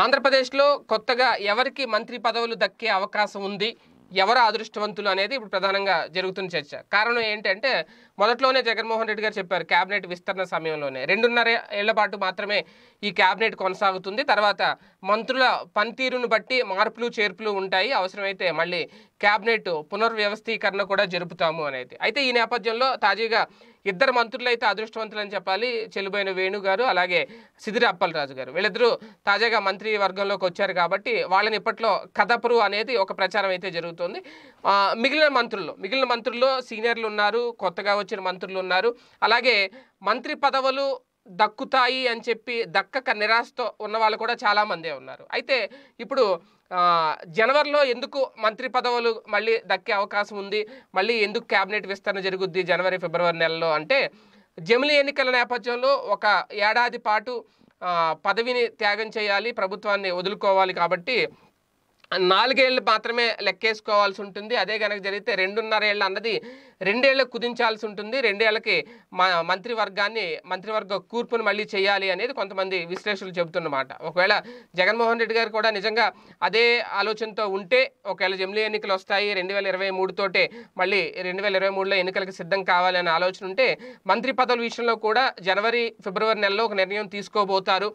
ఆంధ్రప్రదేశ్లో కొత్తగా ఎవరికి మంత్రి పదవులు దక్కే అవకాశం ఉంది ఎవరు అదృష్టవంతులు అనేది ఇప్పుడు ప్రధానంగా జరుగుతున్న చర్చ కారణం ఏంటంటే మొదట్లోనే జగన్మోహన్ రెడ్డి గారు చెప్పారు క్యాబినెట్ విస్తరణ సమయంలోనే రెండున్నర ఏళ్ల పాటు మాత్రమే ఈ క్యాబినెట్ కొనసాగుతుంది తర్వాత మంత్రుల పనితీరును బట్టి మార్పులు చేర్పులు ఉంటాయి అవసరమైతే మళ్ళీ క్యాబినెట్ పునర్వ్యవస్థీకరణ కూడా జరుపుతాము అనేది అయితే ఈ నేపథ్యంలో తాజాగా ఇద్దరు మంత్రులు అయితే అని చెప్పాలి చెల్లుబోయిన వేణు గారు అలాగే సిదిరి అప్పలరాజు గారు వీళ్ళిద్దరూ తాజాగా మంత్రి వర్గంలోకి వచ్చారు కాబట్టి వాళ్ళని ఇప్పట్లో కథపురు అనేది ఒక ప్రచారం అయితే జరుగుతుంది మిగిలిన మంత్రుల్లో మిగిలిన మంత్రుల్లో సీనియర్లు ఉన్నారు కొత్తగా వచ్చిన మంత్రులు ఉన్నారు అలాగే మంత్రి పదవులు దక్కుతాయి అని చెప్పి దక్కక నిరాశతో ఉన్న వాళ్ళు కూడా చాలామందే ఉన్నారు అయితే ఇప్పుడు జనవరిలో ఎందుకు మంత్రి పదవులు మళ్ళీ దక్కే అవకాశం ఉంది మళ్ళీ ఎందుకు క్యాబినెట్ విస్తరణ జరుగుద్ది జనవరి ఫిబ్రవరి నెలలో అంటే జమిలి ఎన్నికల నేపథ్యంలో ఒక ఏడాది పాటు పదవిని త్యాగం చేయాలి ప్రభుత్వాన్ని వదులుకోవాలి కాబట్టి నాలుగేళ్ళు మాత్రమే లెక్కేసుకోవాల్సి ఉంటుంది అదే కనుక జరిగితే రెండున్నర ఏళ్ళు అన్నది రెండేళ్లకు కుదించాల్సి ఉంటుంది రెండేళ్లకి మా మంత్రివర్గాన్ని మంత్రివర్గ కూర్పును మళ్ళీ చేయాలి అనేది కొంతమంది విశ్లేషకులు చెబుతున్నమాట ఒకవేళ జగన్మోహన్ రెడ్డి గారు కూడా నిజంగా అదే ఆలోచనతో ఉంటే ఒకవేళ జమిలీ ఎన్నికలు వస్తాయి రెండు వేల ఇరవై మూడుతోటే మళ్ళీ రెండు వేల ఇరవై మూడులో ఎన్నికలకు సిద్ధం కావాలనే ఆలోచన ఉంటే మంత్రి పదవుల విషయంలో కూడా జనవరి ఫిబ్రవరి నెలలో ఒక నిర్ణయం తీసుకోబోతారు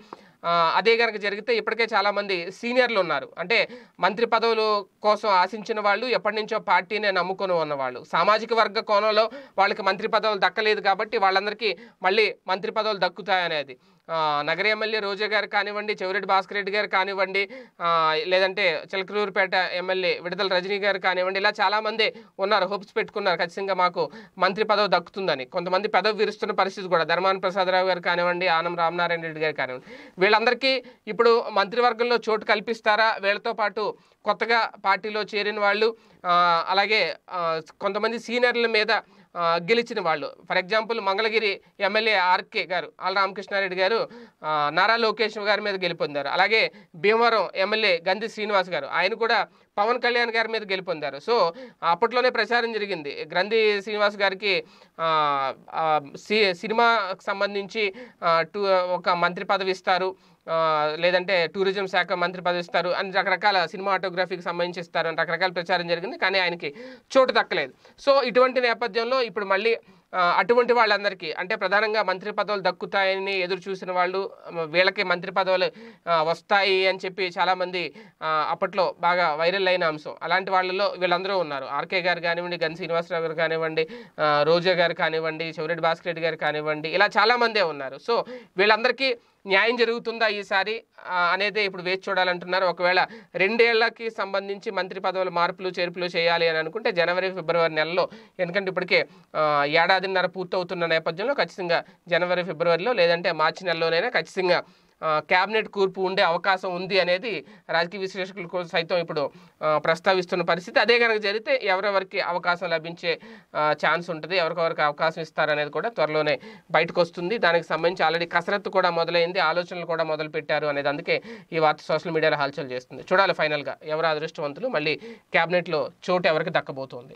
అదే కనుక జరిగితే ఇప్పటికే చాలామంది సీనియర్లు ఉన్నారు అంటే మంత్రి పదవులు కోసం ఆశించిన వాళ్ళు ఎప్పటి నుంచో పార్టీనే నమ్ముకొని ఉన్నవాళ్ళు సామాజిక వర్గ కోణంలో వాళ్ళకి మంత్రి పదవులు దక్కలేదు కాబట్టి వాళ్ళందరికీ మళ్ళీ మంత్రి పదవులు దక్కుతాయనేది నగర ఎమ్మెల్యే రోజా గారు కానివ్వండి చెవిరెడ్డి భాస్కర్ రెడ్డి గారు కానివ్వండి లేదంటే చిలకలూరుపేట ఎమ్మెల్యే విడుదల రజనీ గారు కానివ్వండి ఇలా చాలామంది ఉన్నారు హోప్స్ పెట్టుకున్నారు ఖచ్చితంగా మాకు మంత్రి పదవి దక్కుతుందని కొంతమంది పదవి విరుస్తున్న పరిస్థితి కూడా ధర్మాన ప్రసాదరావు గారు కానివ్వండి ఆనం రామనారాయణ రెడ్డి గారు కానివ్వండి వీళ్ళందరికీ ఇప్పుడు మంత్రివర్గంలో చోటు కల్పిస్తారా వీళ్ళతో పాటు కొత్తగా పార్టీలో చేరిన వాళ్ళు అలాగే కొంతమంది సీనియర్ల మీద గెలిచిన వాళ్ళు for example Mangalagiri MLA RK గారు ఆల్ రామకృష్ణారెడ్డి గారు నారా లోకేష్ గారి మీద గెలుపొందారు అలాగే భీమవరం ఎమ్మెల్యే గంధి శ్రీనివాస్ గారు ఆయన కూడా పవన్ కళ్యాణ్ గారి మీద గెలుపొందారు సో అప్పట్లోనే ప్రచారం జరిగింది గ్రంథి శ్రీనివాస్ గారికి సినిమాకి సంబంధించి టూ ఒక మంత్రి పదవి ఇస్తారు లేదంటే టూరిజం శాఖ మంత్రి పదవి ఇస్తారు అని రకరకాల సినిమా ఆటోగ్రఫీకి సంబంధించి ఇస్తారు అని రకరకాల ప్రచారం జరిగింది కానీ ఆయనకి చోటు దక్కలేదు సో ఇటువంటి నేపథ్యంలో ఇప్పుడు మళ్ళీ అటువంటి వాళ్ళందరికీ అంటే ప్రధానంగా మంత్రి పదవులు దక్కుతాయని ఎదురు చూసిన వాళ్ళు వీళ్ళకి మంత్రి పదవులు వస్తాయి అని చెప్పి చాలామంది అప్పట్లో బాగా వైరల్ అయిన అంశం అలాంటి వాళ్ళలో వీళ్ళందరూ ఉన్నారు ఆర్కే గారు కానివ్వండి గన్ శ్రీనివాసరావు గారు కానివ్వండి రోజా గారు కానివ్వండి చెవిరెడ్డి భాస్కర్ రెడ్డి గారు కానివ్వండి ఇలా చాలామందే ఉన్నారు సో వీళ్ళందరికీ న్యాయం జరుగుతుందా ఈసారి అనేది ఇప్పుడు వేచి చూడాలంటున్నారు ఒకవేళ రెండేళ్లకి సంబంధించి మంత్రి పదవులు మార్పులు చేర్పులు చేయాలి అని అనుకుంటే జనవరి ఫిబ్రవరి నెలలో ఎందుకంటే ఇప్పటికే ఏడాదిన్నర పూర్తవుతున్న నేపథ్యంలో ఖచ్చితంగా జనవరి ఫిబ్రవరిలో లేదంటే మార్చి నెలలోనైనా ఖచ్చితంగా క్యాబినెట్ కూర్పు ఉండే అవకాశం ఉంది అనేది రాజకీయ విశ్లేషకులు సైతం ఇప్పుడు ప్రస్తావిస్తున్న పరిస్థితి అదే కనుక జరిగితే ఎవరెవరికి అవకాశం లభించే ఛాన్స్ ఉంటుంది ఎవరికెవరికి అవకాశం ఇస్తారనేది కూడా త్వరలోనే బయటకు వస్తుంది దానికి సంబంధించి ఆల్రెడీ కసరత్తు కూడా మొదలైంది ఆలోచనలు కూడా మొదలు పెట్టారు అనేది అందుకే ఈ వార్త సోషల్ మీడియాలో హల్చల్ చేస్తుంది చూడాలి ఫైనల్గా ఎవరు అదృష్టవంతులు మళ్ళీ క్యాబినెట్లో చోటు ఎవరికి దక్కబోతోంది